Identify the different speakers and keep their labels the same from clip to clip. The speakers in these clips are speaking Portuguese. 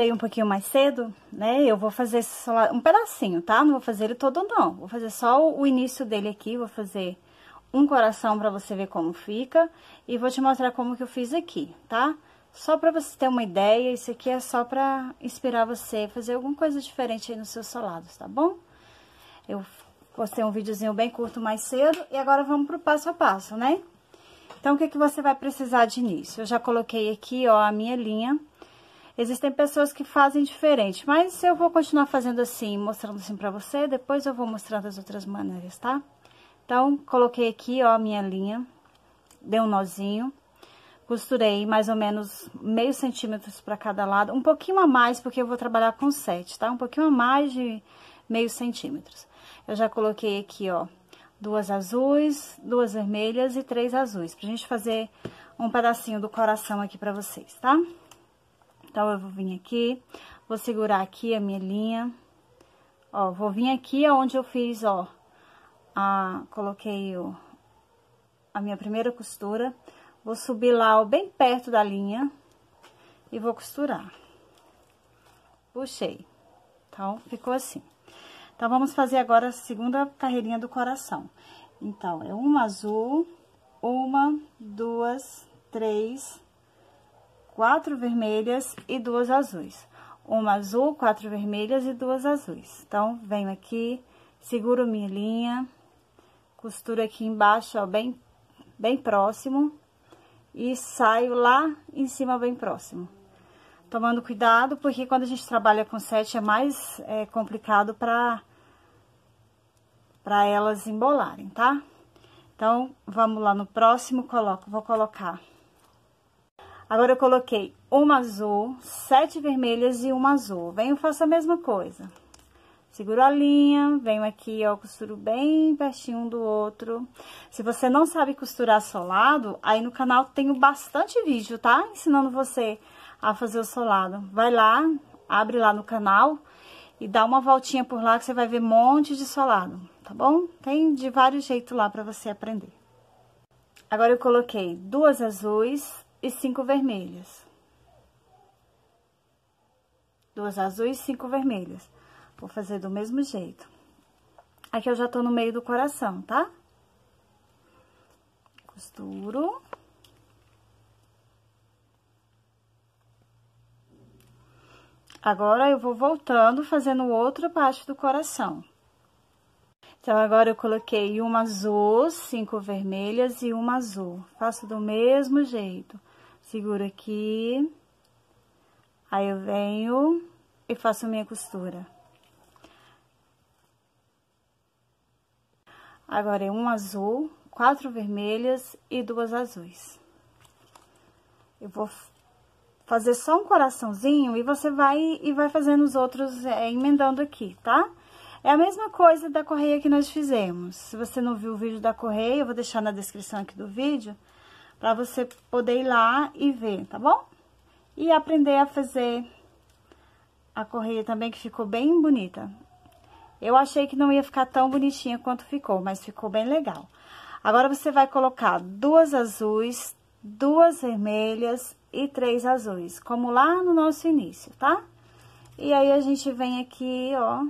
Speaker 1: entrei um pouquinho mais cedo, né, eu vou fazer um pedacinho, tá? Não vou fazer ele todo, não. Vou fazer só o início dele aqui, vou fazer um coração pra você ver como fica. E vou te mostrar como que eu fiz aqui, tá? Só pra você ter uma ideia, isso aqui é só pra inspirar você a fazer alguma coisa diferente aí nos seus solados, tá bom? Eu postei um videozinho bem curto mais cedo e agora vamos pro passo a passo, né? Então, o que, que você vai precisar de início? Eu já coloquei aqui, ó, a minha linha Existem pessoas que fazem diferente, mas eu vou continuar fazendo assim, mostrando assim pra você, depois eu vou mostrando as outras maneiras, tá? Então, coloquei aqui, ó, a minha linha, dei um nozinho, costurei mais ou menos meio centímetro pra cada lado, um pouquinho a mais, porque eu vou trabalhar com sete, tá? Um pouquinho a mais de meio centímetros. Eu já coloquei aqui, ó, duas azuis, duas vermelhas e três azuis, pra gente fazer um pedacinho do coração aqui pra vocês, tá? Tá? Então, eu vou vir aqui, vou segurar aqui a minha linha, ó, vou vir aqui onde eu fiz, ó, a, coloquei o, a minha primeira costura, vou subir lá, ó, bem perto da linha e vou costurar. Puxei. Então, ficou assim. Então, vamos fazer agora a segunda carreirinha do coração. Então, é uma azul, uma, duas, três, quatro vermelhas e duas azuis. Uma azul, quatro vermelhas e duas azuis. Então, venho aqui, seguro minha linha, costuro aqui embaixo, ó, bem, bem próximo, e saio lá em cima bem próximo. Tomando cuidado, porque quando a gente trabalha com sete é mais é, complicado para para elas embolarem, tá? Então, vamos lá no próximo, coloco, vou colocar Agora, eu coloquei uma azul, sete vermelhas e uma azul. Venho, faço a mesma coisa. Seguro a linha, venho aqui, ó, costuro bem pertinho um do outro. Se você não sabe costurar solado, aí no canal tenho bastante vídeo, tá? Ensinando você a fazer o solado. Vai lá, abre lá no canal e dá uma voltinha por lá que você vai ver um monte de solado, tá bom? Tem de vários jeitos lá pra você aprender. Agora, eu coloquei duas azuis, e cinco vermelhas. Duas azuis e cinco vermelhas. Vou fazer do mesmo jeito. Aqui eu já tô no meio do coração, tá? Costuro. Agora, eu vou voltando, fazendo outra parte do coração. Então, agora eu coloquei uma azul, cinco vermelhas e uma azul. Faço do mesmo jeito seguro aqui, aí eu venho e faço minha costura. Agora é um azul, quatro vermelhas e duas azuis. Eu vou fazer só um coraçãozinho e você vai e vai fazendo os outros é, emendando aqui, tá? É a mesma coisa da correia que nós fizemos. Se você não viu o vídeo da correia, eu vou deixar na descrição aqui do vídeo para você poder ir lá e ver, tá bom? E aprender a fazer a correia também, que ficou bem bonita. Eu achei que não ia ficar tão bonitinha quanto ficou, mas ficou bem legal. Agora, você vai colocar duas azuis, duas vermelhas e três azuis, como lá no nosso início, tá? E aí, a gente vem aqui, ó,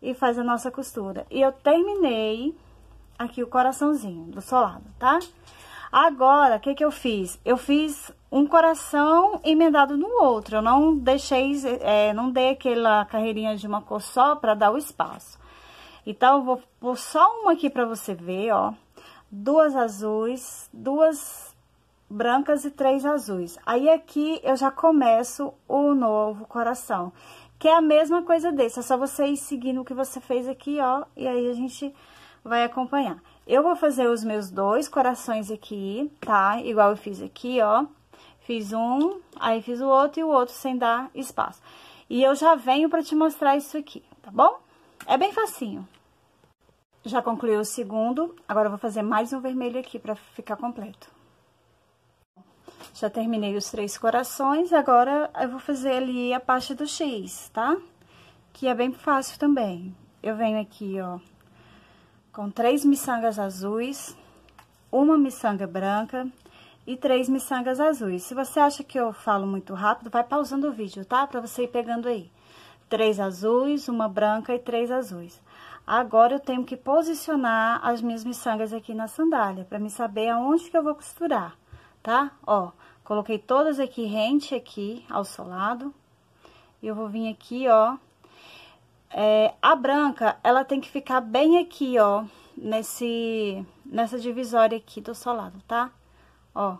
Speaker 1: e faz a nossa costura. E eu terminei aqui o coraçãozinho do solado, tá? Tá? Agora, o que, que eu fiz? Eu fiz um coração emendado no outro. Eu não deixei, é, não dei aquela carreirinha de uma cor só para dar o espaço. Então, eu vou pôr só uma aqui para você ver, ó. Duas azuis, duas brancas e três azuis. Aí, aqui, eu já começo o novo coração. Que é a mesma coisa desse, é só você ir seguindo o que você fez aqui, ó. E aí, a gente vai acompanhar. Eu vou fazer os meus dois corações aqui, tá? Igual eu fiz aqui, ó. Fiz um, aí fiz o outro e o outro sem dar espaço. E eu já venho pra te mostrar isso aqui, tá bom? É bem facinho. Já concluí o segundo, agora eu vou fazer mais um vermelho aqui pra ficar completo. Já terminei os três corações, agora eu vou fazer ali a parte do X, tá? Que é bem fácil também. Eu venho aqui, ó, com três miçangas azuis, uma miçanga branca e três miçangas azuis. Se você acha que eu falo muito rápido, vai pausando o vídeo, tá? Pra você ir pegando aí. Três azuis, uma branca e três azuis. Agora, eu tenho que posicionar as minhas miçangas aqui na sandália, pra me saber aonde que eu vou costurar, tá? Ó, coloquei todas aqui rente aqui ao solado. E eu vou vir aqui, ó, é, a branca, ela tem que ficar bem aqui, ó, nesse, nessa divisória aqui do solado, tá? Ó,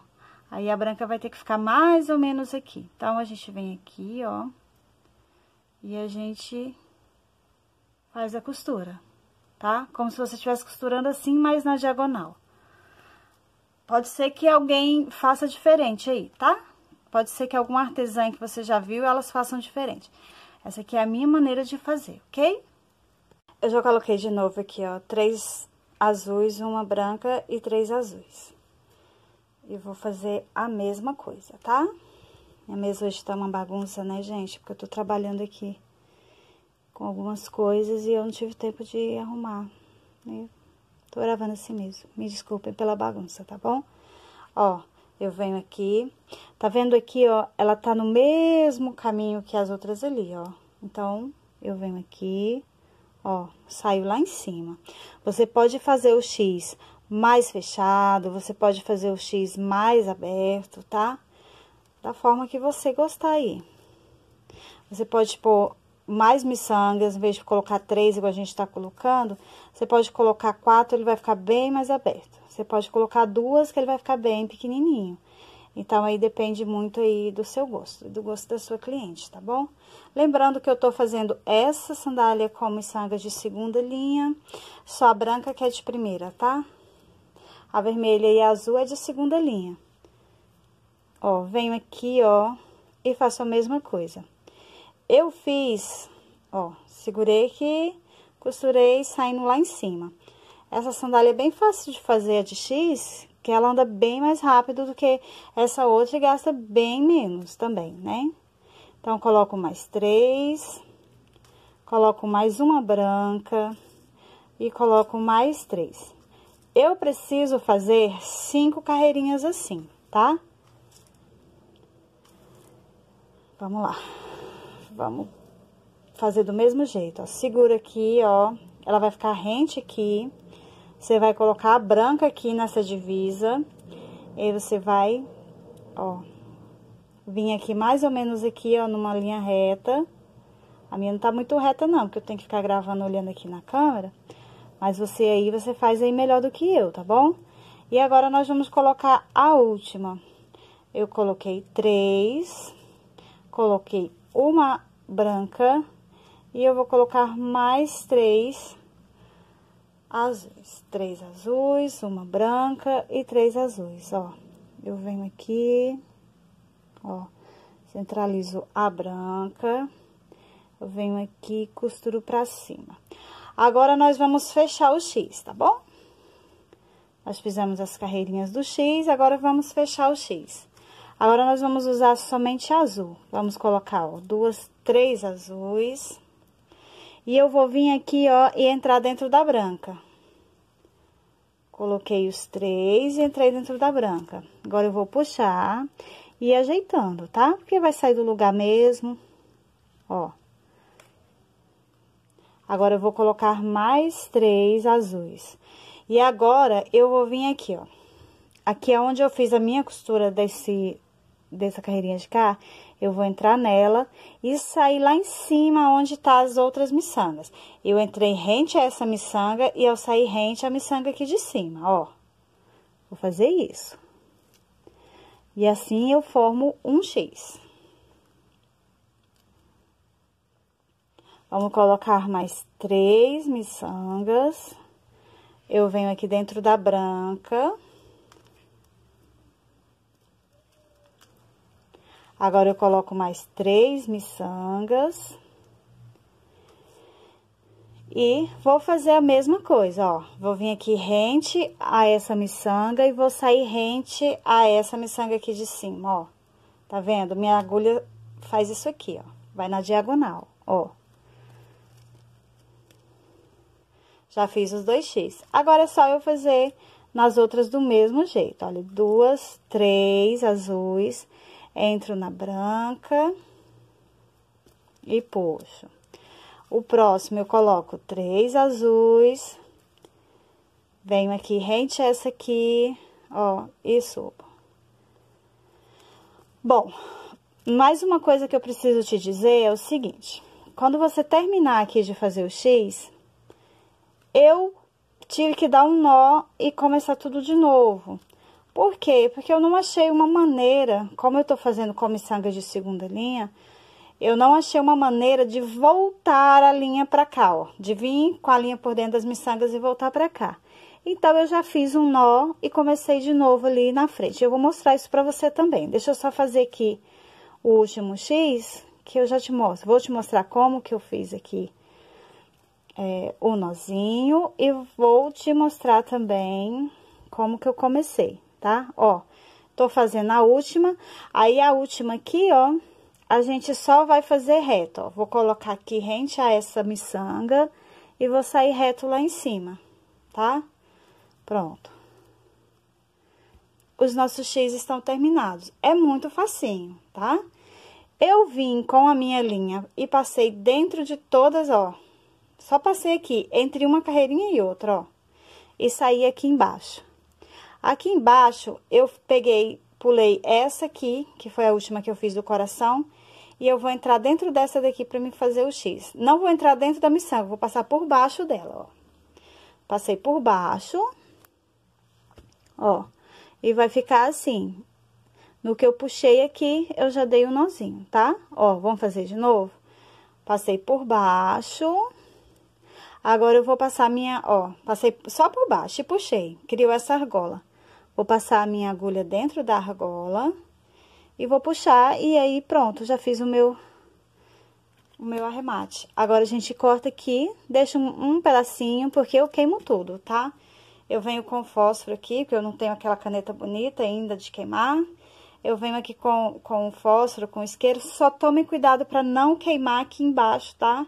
Speaker 1: aí a branca vai ter que ficar mais ou menos aqui. Então, a gente vem aqui, ó, e a gente faz a costura, tá? Como se você estivesse costurando assim, mas na diagonal. Pode ser que alguém faça diferente aí, tá? Pode ser que algum artesã que você já viu, elas façam diferente. Essa aqui é a minha maneira de fazer, ok? Eu já coloquei de novo aqui, ó, três azuis, uma branca e três azuis. E vou fazer a mesma coisa, tá? Minha mesa hoje tá uma bagunça, né, gente? Porque eu tô trabalhando aqui com algumas coisas e eu não tive tempo de arrumar, né? Tô gravando assim mesmo. Me desculpem pela bagunça, tá bom? Ó, eu venho aqui, tá vendo aqui, ó, ela tá no mesmo caminho que as outras ali, ó. Então, eu venho aqui, ó, saio lá em cima. Você pode fazer o X mais fechado, você pode fazer o X mais aberto, tá? Da forma que você gostar aí. Você pode pôr mais miçangas, em vez de colocar três, igual a gente tá colocando, você pode colocar quatro, ele vai ficar bem mais aberto. Você pode colocar duas que ele vai ficar bem pequenininho. Então, aí depende muito aí do seu gosto, do gosto da sua cliente, tá bom? Lembrando que eu tô fazendo essa sandália como miçangas de segunda linha, só a branca que é de primeira, tá? A vermelha e a azul é de segunda linha. Ó, venho aqui, ó, e faço a mesma coisa. Eu fiz, ó, segurei aqui, costurei saindo lá em cima. Essa sandália é bem fácil de fazer a de X, que ela anda bem mais rápido do que essa outra e gasta bem menos também, né? Então, coloco mais três, coloco mais uma branca e coloco mais três. Eu preciso fazer cinco carreirinhas assim, tá? Vamos lá. Vamos fazer do mesmo jeito, ó. Segura aqui, ó. Ela vai ficar rente aqui. Você vai colocar a branca aqui nessa divisa. E você vai, ó, vir aqui mais ou menos aqui, ó, numa linha reta. A minha não tá muito reta não, porque eu tenho que ficar gravando olhando aqui na câmera. Mas você aí, você faz aí melhor do que eu, tá bom? E agora, nós vamos colocar a última. Eu coloquei três, coloquei uma branca e eu vou colocar mais três azuis. Três azuis, uma branca e três azuis, ó. Eu venho aqui, ó, centralizo a branca, eu venho aqui costuro pra cima. Agora, nós vamos fechar o X, tá bom? Nós fizemos as carreirinhas do X, agora vamos fechar o X. Agora, nós vamos usar somente azul. Vamos colocar, ó, duas, três azuis. E eu vou vir aqui, ó, e entrar dentro da branca. Coloquei os três e entrei dentro da branca. Agora, eu vou puxar e ir ajeitando, tá? Porque vai sair do lugar mesmo, ó. Agora, eu vou colocar mais três azuis. E agora, eu vou vir aqui, ó. Aqui é onde eu fiz a minha costura desse, dessa carreirinha de cá, eu vou entrar nela e sair lá em cima onde tá as outras miçangas. Eu entrei rente a essa miçanga e eu saí rente a miçanga aqui de cima, ó. Vou fazer isso. E assim eu formo um X. Vamos colocar mais três miçangas. Eu venho aqui dentro da branca. Agora, eu coloco mais três miçangas. E vou fazer a mesma coisa, ó. Vou vir aqui rente a essa miçanga e vou sair rente a essa miçanga aqui de cima, ó. Tá vendo? Minha agulha faz isso aqui, ó. Vai na diagonal, ó. Já fiz os dois X. Agora, é só eu fazer nas outras do mesmo jeito. Olha, duas, três azuis entro na branca e puxo. O próximo eu coloco três azuis, venho aqui rente essa aqui, ó, e subo. Bom, mais uma coisa que eu preciso te dizer é o seguinte: quando você terminar aqui de fazer o X, eu tive que dar um nó e começar tudo de novo. Por quê? Porque eu não achei uma maneira, como eu estou fazendo com comissanga de segunda linha, eu não achei uma maneira de voltar a linha para cá, ó, de vir com a linha por dentro das miçangas e voltar para cá. Então, eu já fiz um nó e comecei de novo ali na frente. Eu vou mostrar isso para você também. Deixa eu só fazer aqui o último X, que eu já te mostro. Vou te mostrar como que eu fiz aqui é, o nozinho e vou te mostrar também como que eu comecei tá? Ó, tô fazendo a última, aí a última aqui, ó, a gente só vai fazer reto, ó. Vou colocar aqui rente a essa miçanga e vou sair reto lá em cima, tá? Pronto. Os nossos X estão terminados. É muito facinho, tá? Eu vim com a minha linha e passei dentro de todas, ó. Só passei aqui, entre uma carreirinha e outra, ó. E saí aqui embaixo. Aqui embaixo, eu peguei, pulei essa aqui, que foi a última que eu fiz do coração, e eu vou entrar dentro dessa daqui para me fazer o X. Não vou entrar dentro da miçanga, vou passar por baixo dela, ó. Passei por baixo, ó, e vai ficar assim. No que eu puxei aqui, eu já dei um nozinho, tá? Ó, vamos fazer de novo? Passei por baixo. Agora, eu vou passar minha, ó, passei só por baixo e puxei, criou essa argola. Vou passar a minha agulha dentro da argola e vou puxar e aí pronto, já fiz o meu o meu arremate. Agora a gente corta aqui, deixa um, um pedacinho porque eu queimo tudo, tá? Eu venho com fósforo aqui, porque eu não tenho aquela caneta bonita ainda de queimar. Eu venho aqui com, com fósforo, com isqueiro, só tome cuidado para não queimar aqui embaixo, tá?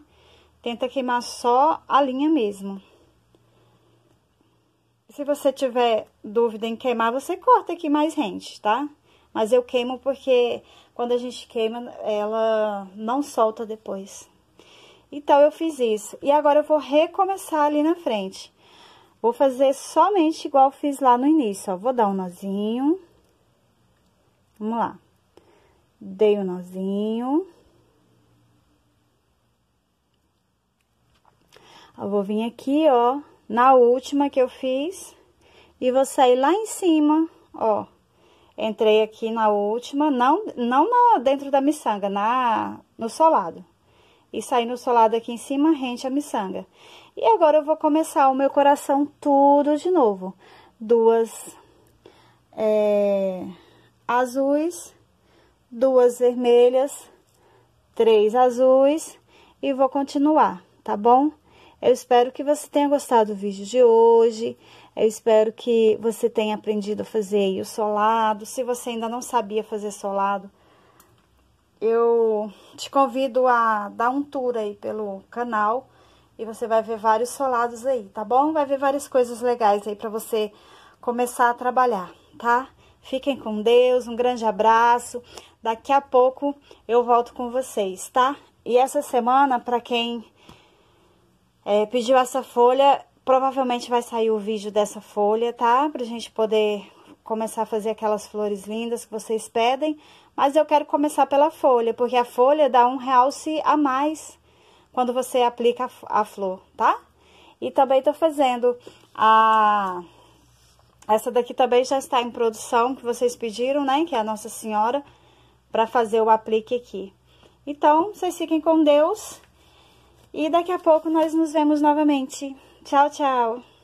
Speaker 1: Tenta queimar só a linha mesmo. Se você tiver dúvida em queimar, você corta aqui mais rente, tá? Mas eu queimo porque quando a gente queima, ela não solta depois. Então, eu fiz isso. E agora, eu vou recomeçar ali na frente. Vou fazer somente igual fiz lá no início, ó. Vou dar um nozinho. Vamos lá. Dei um nozinho. Eu vou vir aqui, ó na última que eu fiz, e vou sair lá em cima, ó. Entrei aqui na última, não, não na, dentro da miçanga, na, no solado. E saí no solado aqui em cima, rente a miçanga. E agora eu vou começar o meu coração tudo de novo. Duas é, azuis, duas vermelhas, três azuis e vou continuar, tá bom? Eu espero que você tenha gostado do vídeo de hoje. Eu espero que você tenha aprendido a fazer o solado. Se você ainda não sabia fazer solado, eu te convido a dar um tour aí pelo canal e você vai ver vários solados aí, tá bom? Vai ver várias coisas legais aí para você começar a trabalhar, tá? Fiquem com Deus, um grande abraço. Daqui a pouco eu volto com vocês, tá? E essa semana, para quem é, pediu essa folha, provavelmente vai sair o vídeo dessa folha, tá? Pra gente poder começar a fazer aquelas flores lindas que vocês pedem, mas eu quero começar pela folha, porque a folha dá um realce a mais quando você aplica a flor, tá? E também tô fazendo a... Essa daqui também já está em produção, que vocês pediram, né? Que é a Nossa Senhora, para fazer o aplique aqui. Então, vocês fiquem com Deus e daqui a pouco nós nos vemos novamente. Tchau, tchau!